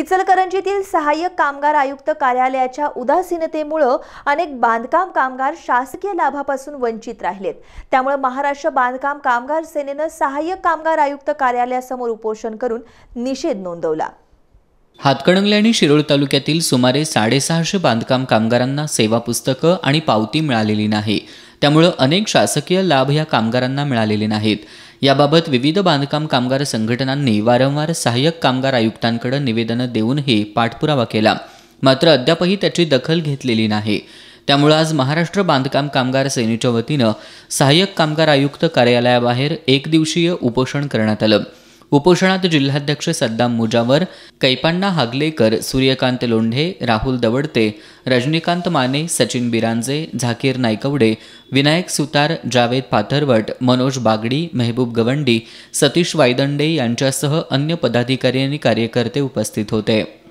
इचलकरंजीतील सहाय्यक कामगार आयुक्त कार्यालयाच्या उदासीनतेमुळं अनेक बांधकाम कामगार शासकीय लाभापासून वंचित राहिलेत त्यामुळे महाराष्ट्र बांधकाम कामगार सेनेनं सहाय्यक कामगार आयुक्त कार्यालयासमोर उपोषण करून निषेध नोंदवला हातकणंगले आणि शिरोळ तालुक्यातील सुमारे साडेसहाशे बांधकाम कामगारांना सेवा पुस्तकं आणि पावती मिळालेली नाही त्यामुळं अनेक शासकीय लाभ या कामगारांना मिळालेले नाहीत याबाबत विविध बांधकाम कामगार संघटनांनी वारंवार सहाय्यक कामगार आयुक्तांकडे निवेदनं देऊनही पाठपुरावा केला मात्र अद्यापही त्याची दखल घेतलेली नाही त्यामुळे आज महाराष्ट्र बांधकाम कामगार सेनेच्या वतीनं सहाय्यक कामगार आयुक्त कार्यालयाबाहेर एक दिवसीय उपोषण करण्यात आलं उपोषणात जिल्हाध्यक्ष सद्दाम मुजावर कैपांना हागलेकर सूर्यकांत लोंढे राहुल दवडते रजनीकांत माने सचिन बिरांजे झाकीर नायकवडे विनायक सुतार जावेद पाथरवट मनोज बागडी मेहबूब गवंडी सतीश वायदंडे यांच्यासह अन्य पदाधिकारी आणि कार्यकर्ते उपस्थित होते